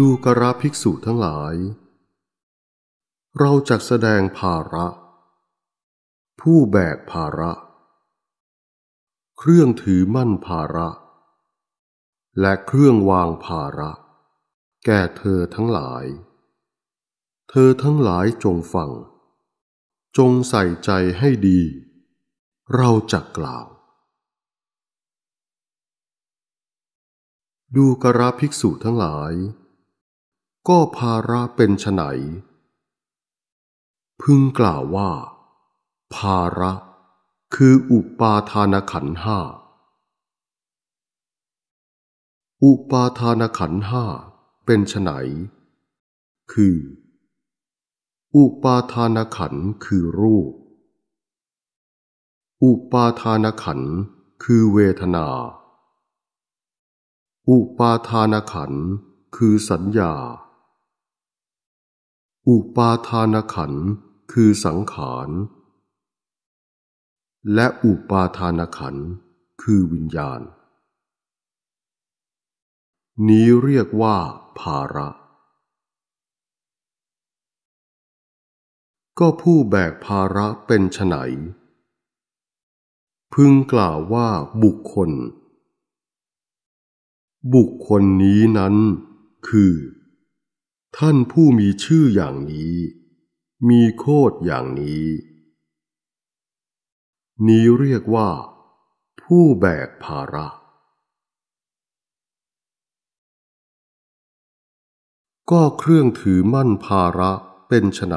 ดูกระภิกษุทั้งหลาย เราจะแสดงภาระ ผู้แบกภาระ เครื่องถือมั่นภาระ และเครื่องวางภาระ แก่เธอทั้งหลาย เธอทั้งหลายจงฟังจงใส่ใจให้ดี เราจะกกล่าว ดูกระภิกษุทั้งหลายก็ภาระเป็นไฉนพึงกล่าวว่า ภาระคืออุปาทานขันห้า อุปาทานขันห้าเป็นไฉนคือ อุปาทานขันคือรูป อุปาทานขันคือเวทนา อุปาทานขันคือสัญญาอุปาทานขันคือสังขาร และอุปาทานขันคือวิญญาณ นี้เรียกว่าภาระ ก็ผู้แบกภาระเป็นไฉนพึงกล่าวว่าบุคคล บุคคลนี้นั้นคือท่านผู้มีชื่ออย่างนี้ มีโคดอย่างนี้ นี้เรียกว่า ผู้แบกภาระ ก็เครื่องถือมั่นภาระเป็นไน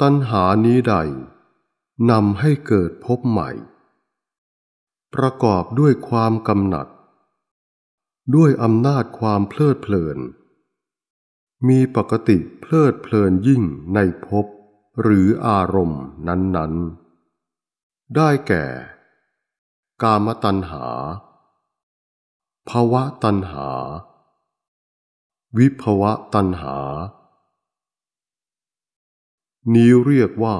ตัณหานี้ใดนำให้เกิดพบใหม่ ประกอบด้วยความกำหนัดด้วยอำนาจความเพลิดเพลิน มีปกติเพลิดเพลินยิ่งในภพหรืออารมณ์นั้น ๆ ได้แก่ กามตัณหา ภวะตัณหา วิภวะตัณหา นี้เรียกว่า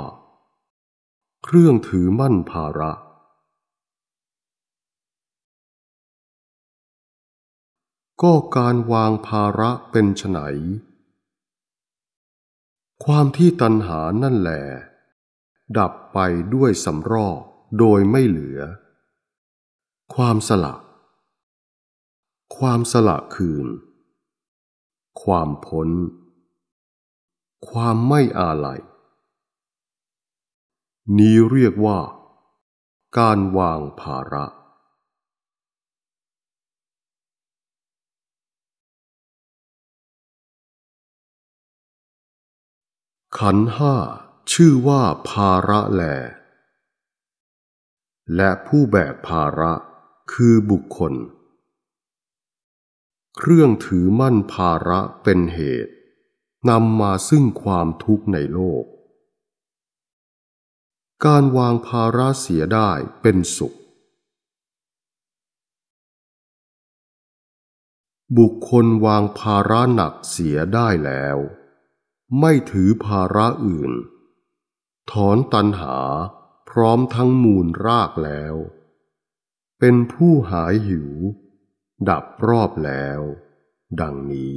เครื่องถือมั่นภาระก็การวางภาระเป็นไฉนความที่ตัณหานั่นแหลดับไปด้วยสำรอกโดยไม่เหลือ ความสละ ความสละคืน ความพ้น ความไม่อาลัย นี้เรียกว่า การวางภาระขันห้าชื่อว่า ภาระแล และผู้แบกภาระคือบุคคล เครื่องถือมั่นภาระเป็นเหตุ นำมาซึ่งความทุกข์ในโลก การวางภาระเสียได้เป็นสุข บุคคลวางภาระหนักเสียได้แล้วไม่ถือภาระอื่น ถอนตันหาพร้อมทั้งมูลรากแล้ว เป็นผู้หายหิวดับรอบแล้ว ดังนี้